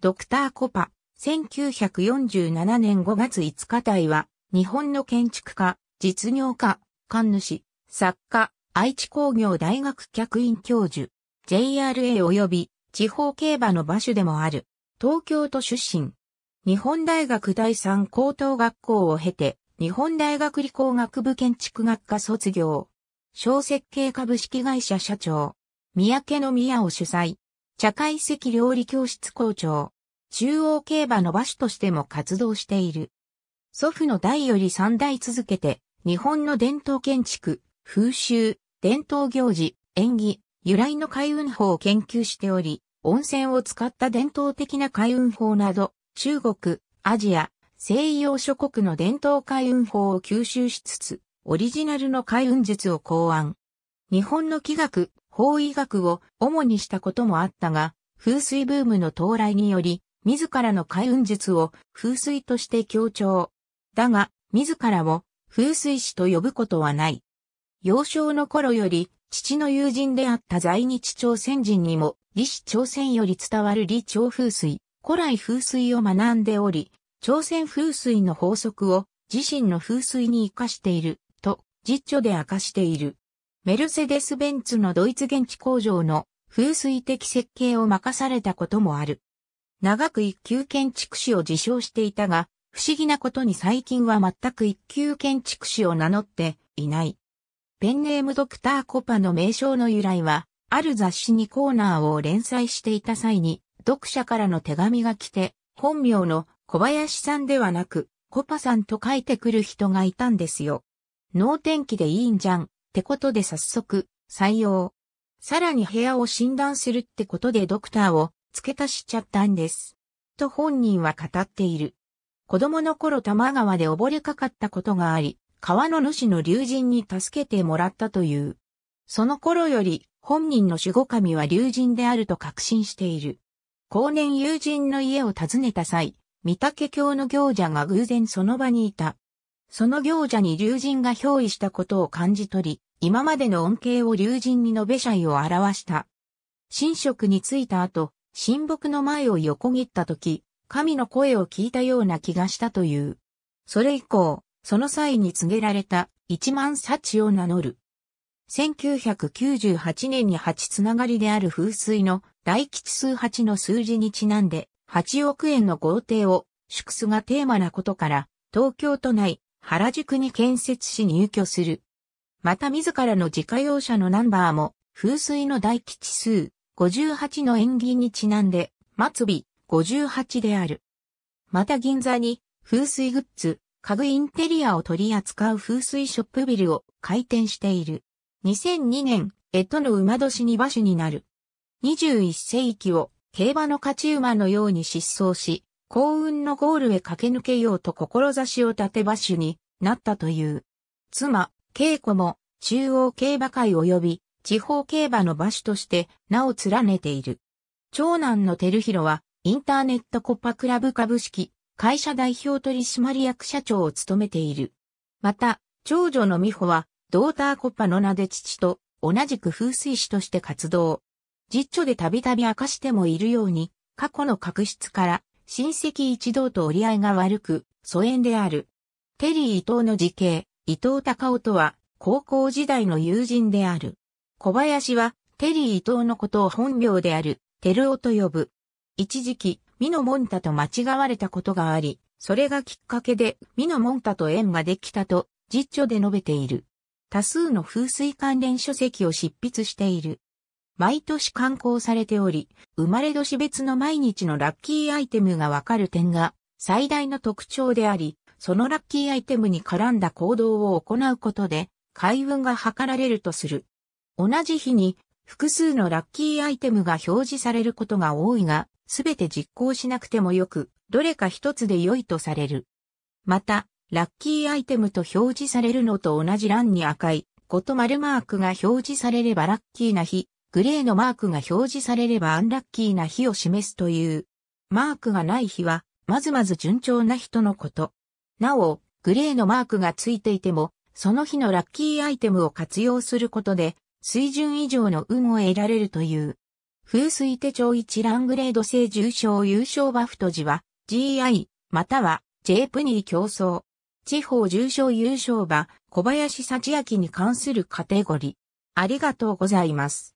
ドクターコパ、1947年5月5日体は、日本の建築家、実業家、管主、作家、愛知工業大学客員教授、JRA 及び地方競馬の馬主でもある、東京都出身。日本大学第三高等学校を経て、日本大学理工学部建築学科卒業。小設計株式会社社長、三宅の宮を主催。茶会席料理教室校長、中央競馬の馬主としても活動している。祖父の代より三代続けて、日本の伝統建築、風習、伝統行事、演技、由来の海運法を研究しており、温泉を使った伝統的な海運法など、中国、アジア、西洋諸国の伝統海運法を吸収しつつ、オリジナルの海運術を考案。日本の気学、法医学を主にしたこともあったが、風水ブームの到来により、自らの開運術を風水として強調。だが、自らを風水師と呼ぶことはない。幼少の頃より、父の友人であった在日朝鮮人にも、李氏朝鮮より伝わる李朝風水、古来風水を学んでおり、朝鮮風水の法則を自身の風水に活かしている、と、実著で明かしている。メルセデス・ベンツのドイツ現地工場の風水的設計を任されたこともある。長く一級建築士を自称していたが、不思議なことに最近は全く一級建築士を名乗っていない。ペンネームドクターコパの名称の由来は、ある雑誌にコーナーを連載していた際に、読者からの手紙が来て、本名の小林さんではなく、コパさんと書いてくる人がいたんですよ。脳天気でいいんじゃん。ってことで早速、採用。さらに部屋を診断するってことでドクターを付け足しちゃったんです。と本人は語っている。子供の頃多摩川で溺れかかったことがあり、川の主の竜神に助けてもらったという。その頃より本人の守護神は竜神であると確信している。後年友人の家を訪ねた際、三竹教の行者が偶然その場にいた。その行者に竜神が憑依したことを感じ取り、今までの恩恵を竜神に述べ意を表した。神職に着いた後、神木の前を横切った時、神の声を聞いたような気がしたという。それ以降、その際に告げられた一万幸を名乗る。1998年に八つながりである風水の大吉数八の数字にちなんで8億円の豪邸を祝すがテーマなことから東京都内原宿に建設し入居する。また自らの自家用車のナンバーも、風水の大吉数、58の縁起にちなんで、末尾、58である。また銀座に、風水グッズ、家具インテリアを取り扱う風水ショップビルを開店している。2002年、江戸の馬年に馬主になる。21世紀を競馬の勝ち馬のように失踪し、幸運のゴールへ駆け抜けようと志を立て場主になったという。妻、恵子も中央競馬会及び地方競馬の馬主として名を連ねている。長男の照弘はインターネットコパクラブ株式会社代表取締役社長を務めている。また、長女の美穂はドーターコパの名で父と同じく風水師として活動。実著でたびたび明かしてもいるように、過去の確執から親戚一同と折り合いが悪く、疎遠である。テリー伊藤の時系、伊藤隆夫とは、高校時代の友人である。小林は、テリー伊藤のことを本名である、テルオと呼ぶ。一時期、ミノモンタと間違われたことがあり、それがきっかけで、ミノモンタと縁ができたと、実著で述べている。多数の風水関連書籍を執筆している。毎年刊行されており、生まれ年別の毎日のラッキーアイテムがわかる点が最大の特徴であり、そのラッキーアイテムに絡んだ行動を行うことで、開運が図られるとする。同じ日に、複数のラッキーアイテムが表示されることが多いが、すべて実行しなくてもよく、どれか一つで良いとされる。また、ラッキーアイテムと表示されるのと同じ欄に赤い、こと丸マークが表示されればラッキーな日グレーのマークが表示されればアンラッキーな日を示すという。マークがない日は、まずまず順調な人のこと。なお、グレーのマークがついていても、その日のラッキーアイテムを活用することで、水準以上の運を得られるという。風水手帳一覧グレード性重症優勝バフト時は、GI、または J プニー競争。地方重症優勝馬、小林幸明に関するカテゴリー。ありがとうございます。